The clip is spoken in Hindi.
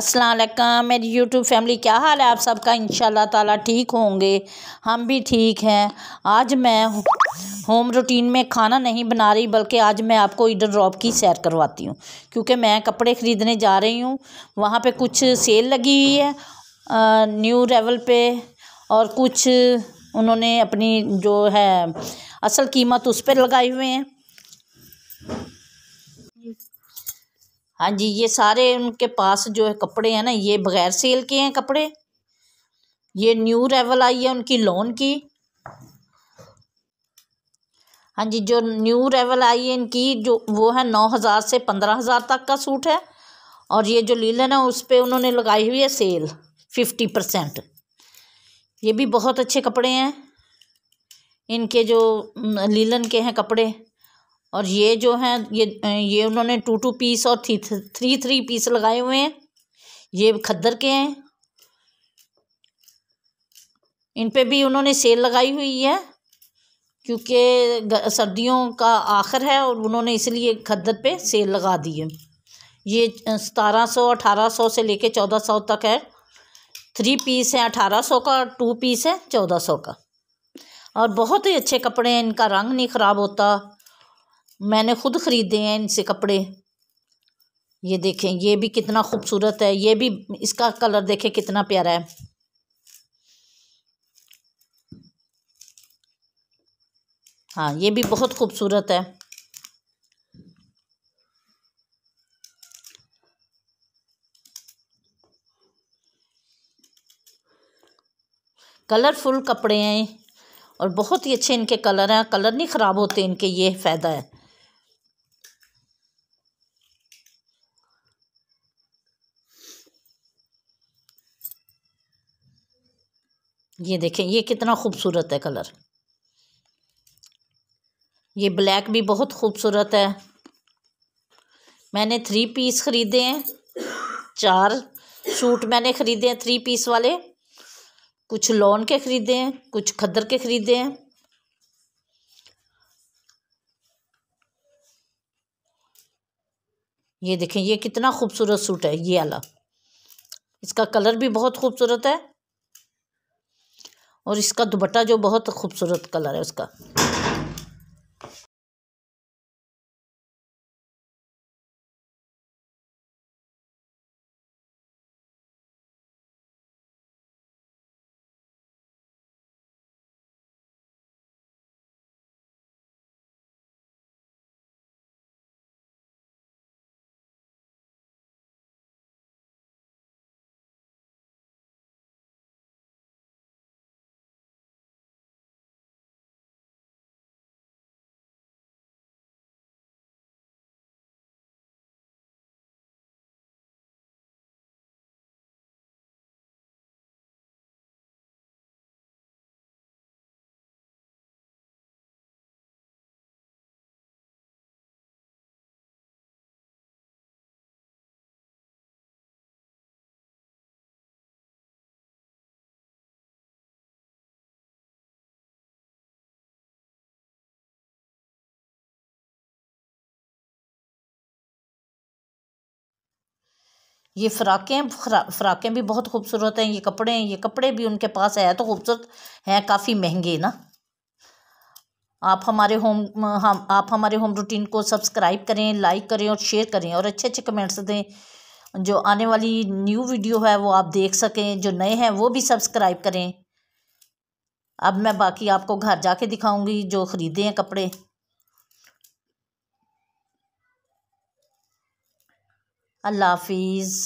अस्सलाम मेरी यूट्यूब फैमिली क्या हाल है आप सबका इन ताला ठीक होंगे हम भी ठीक हैं आज मैं होम रूटीन में खाना नहीं बना रही बल्कि आज मैं आपको इधर ड्रॉप की सैर करवाती हूँ क्योंकि मैं कपड़े ख़रीदने जा रही हूँ वहाँ पे कुछ सेल लगी हुई है न्यू रेवल पे और कुछ उन्होंने अपनी जो है असल कीमत उस पर लगाए हुए हैं हाँ जी ये सारे उनके पास जो है कपड़े हैं ना ये बग़ैर सेल के हैं कपड़े ये न्यू रेवल आई है उनकी लोन की हाँ जी जो न्यू रेवल आई है इनकी जो वो है नौ हज़ार से पंद्रह हज़ार तक का सूट है और ये जो लीलन है उस पर उन्होंने लगाई हुई है सेल फिफ्टी परसेंट ये भी बहुत अच्छे कपड़े हैं इनके जो लीलन के हैं कपड़े और ये जो हैं ये ये उन्होंने टू टू पीस और थ्री थ्री थ्री पीस लगाए हुए हैं ये खद्दर के हैं इन पे भी उन्होंने सेल लगाई हुई है क्योंकि सर्दियों का आखिर है और उन्होंने इसलिए खद्दर पे सेल लगा दी है ये सतारह सौ अठारह सौ से लेके चौदह सौ तक है थ्री पीस है अठारह सौ का टू पीस है चौदह सौ का और बहुत ही अच्छे कपड़े हैं इनका रंग नहीं ख़राब होता मैंने खुद ख़रीदे हैं इनसे कपड़े ये देखें ये भी कितना खूबसूरत है ये भी इसका कलर देखें कितना प्यारा है हाँ ये भी बहुत खूबसूरत है कलरफुल कपड़े हैं और बहुत ही अच्छे इनके कलर हैं कलर नहीं ख़राब होते इनके ये फ़ायदा है ये देखें ये कितना खूबसूरत है कलर ये ब्लैक भी बहुत खूबसूरत है मैंने थ्री पीस ख़रीदे हैं चार सूट मैंने ख़रीदे हैं थ्री पीस वाले कुछ लॉन के ख़रीदे हैं कुछ खद्दर के ख़रीदे हैं ये देखें ये कितना खूबसूरत सूट है ये वाला इसका कलर भी बहुत खूबसूरत है और इसका दुपट्टा जो बहुत खूबसूरत कलर है उसका ये फ़्राकें फ़्राकें भी बहुत खूबसूरत हैं ये कपड़े हैं ये कपड़े भी उनके पास है तो खूबसूरत हैं काफ़ी महंगे ना आप हमारे होम हम आप हमारे होम रूटीन को सब्सक्राइब करें लाइक करें और शेयर करें और अच्छे अच्छे कमेंट्स दें जो आने वाली न्यू वीडियो है वो आप देख सकें जो नए हैं वो भी सब्सक्राइब करें अब मैं बाकी आपको घर जाके दिखाऊंगी जो ख़रीदे हैं कपड़े अल्लाह हाफिज़